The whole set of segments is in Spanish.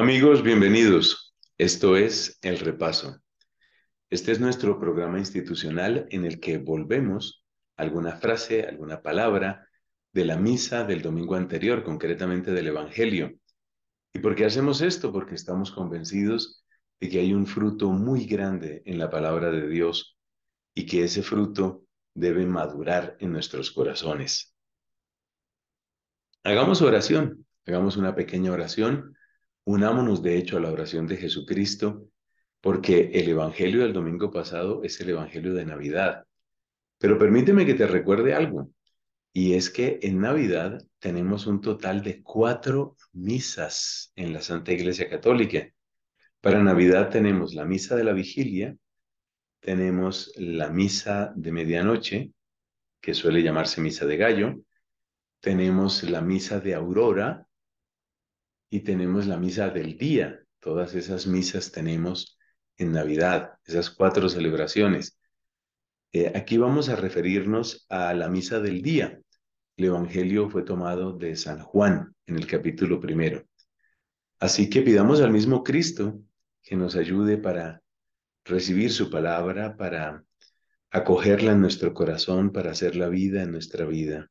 Amigos, bienvenidos. Esto es El Repaso. Este es nuestro programa institucional en el que volvemos alguna frase, alguna palabra de la misa del domingo anterior, concretamente del Evangelio. ¿Y por qué hacemos esto? Porque estamos convencidos de que hay un fruto muy grande en la palabra de Dios y que ese fruto debe madurar en nuestros corazones. Hagamos oración, hagamos una pequeña oración Unámonos, de hecho, a la oración de Jesucristo, porque el Evangelio del domingo pasado es el Evangelio de Navidad. Pero permíteme que te recuerde algo, y es que en Navidad tenemos un total de cuatro misas en la Santa Iglesia Católica. Para Navidad tenemos la misa de la vigilia, tenemos la misa de medianoche, que suele llamarse misa de gallo, tenemos la misa de aurora, y tenemos la misa del día. Todas esas misas tenemos en Navidad, esas cuatro celebraciones. Eh, aquí vamos a referirnos a la misa del día. El Evangelio fue tomado de San Juan en el capítulo primero. Así que pidamos al mismo Cristo que nos ayude para recibir su palabra, para acogerla en nuestro corazón, para hacer la vida en nuestra vida.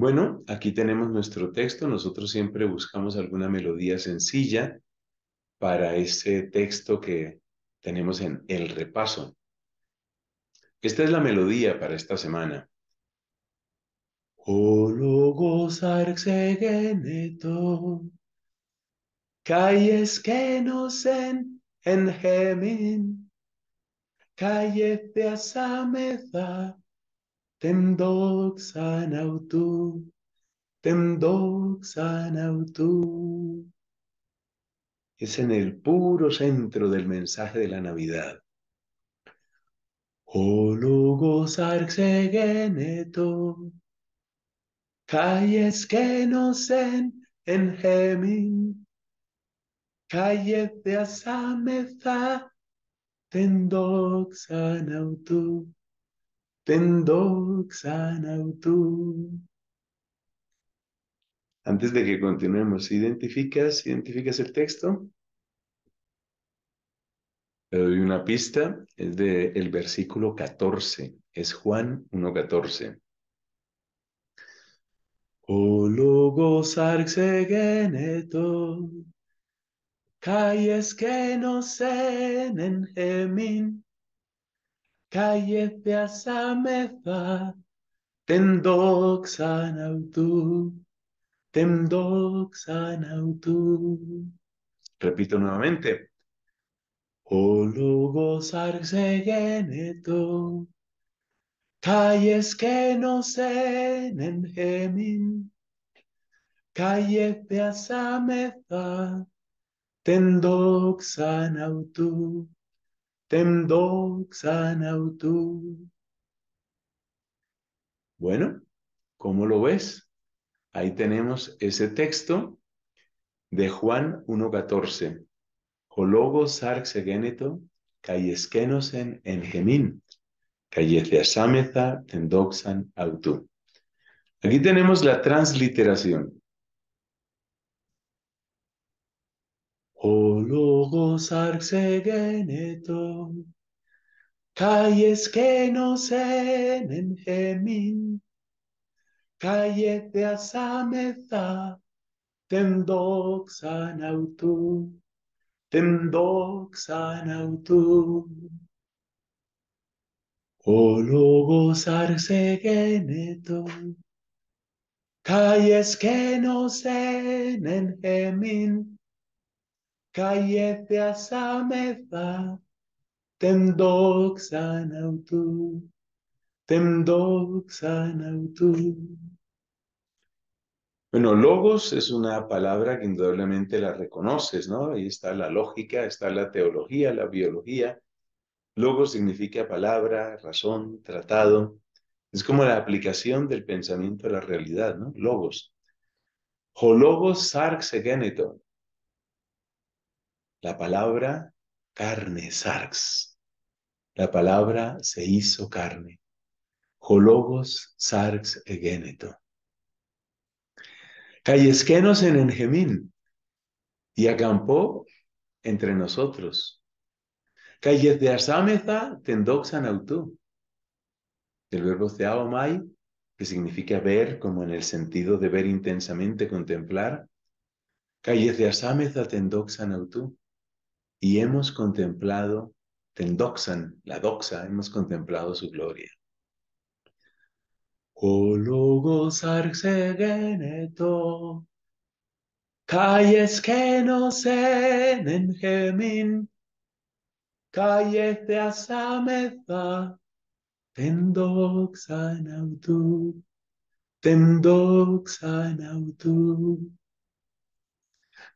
Bueno, aquí tenemos nuestro texto. Nosotros siempre buscamos alguna melodía sencilla para ese texto que tenemos en el repaso. Esta es la melodía para esta semana. Oh, calles que nos gemín calles de asameda, Tem doxanautu, Es en el puro centro del mensaje de la Navidad. gozar arxegeneto, calles que no en gemin, calles de asameza, ten ten Antes de que continuemos, ¿identificas, identificas el texto? Te doy una pista, es del el versículo 14, es Juan 1.14. logos arxegeneto, calles que no en gemin, calles de me fa, ten Repito nuevamente. Olugo sarsegeneto, calles que no se gemin, calles de me Tem Bueno, ¿cómo lo ves? Ahí tenemos ese texto de Juan 1.14. Hologos arxegeneto, cayesquenosen en gemín, cayeceasameza tendoxan autú. Aquí tenemos la transliteración. O logos sarxe geneto, Calles que no se nen gemin, Calles de asameza, Ten doxa nautu, Ten doxa nautu. O logos sarxe geneto, Calles que no se te asameza, Bueno, logos es una palabra que indudablemente la reconoces, ¿no? Ahí está la lógica, está la teología, la biología. Logos significa palabra, razón, tratado. Es como la aplicación del pensamiento a la realidad, ¿no? Logos. Hologos sarx la palabra carne, sarx. La palabra se hizo carne. Hologos sarx egeneto. Callesquenos en Engemín y acampó entre nosotros. Calles de Asameza tendoxan autú. El verbo mai, que significa ver como en el sentido de ver intensamente, contemplar. Calles de Asameza tendoxan autú y hemos contemplado, tendoxan, la doxa, hemos contemplado su gloria. O logos geneto, calles que no se gemín, calles de asameza, tendoxan autu, tendoxan autu.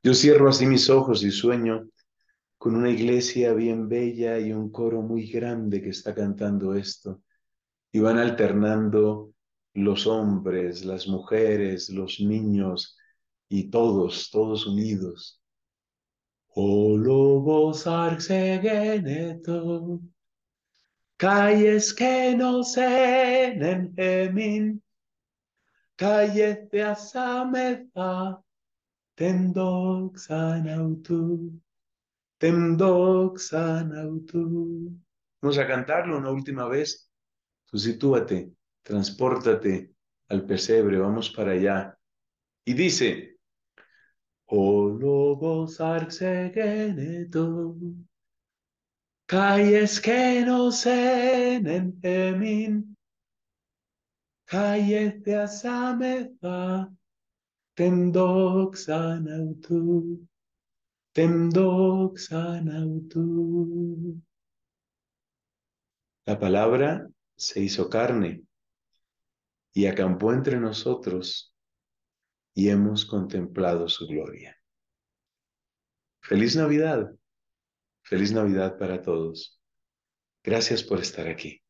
Yo cierro así mis ojos y sueño con una iglesia bien bella y un coro muy grande que está cantando esto. Y van alternando los hombres, las mujeres, los niños y todos, todos unidos. lobo arcegeneto, calles que no se emin, calles de asameza, tendoxanautu. Vamos a cantarlo una última vez. Tú sitúate, transpórtate al pesebre, vamos para allá. Y dice, O oh, se arcegeneto, calles que no en emin, calles de asameza. tendoxanautu. La palabra se hizo carne y acampó entre nosotros y hemos contemplado su gloria. Feliz Navidad. Feliz Navidad para todos. Gracias por estar aquí.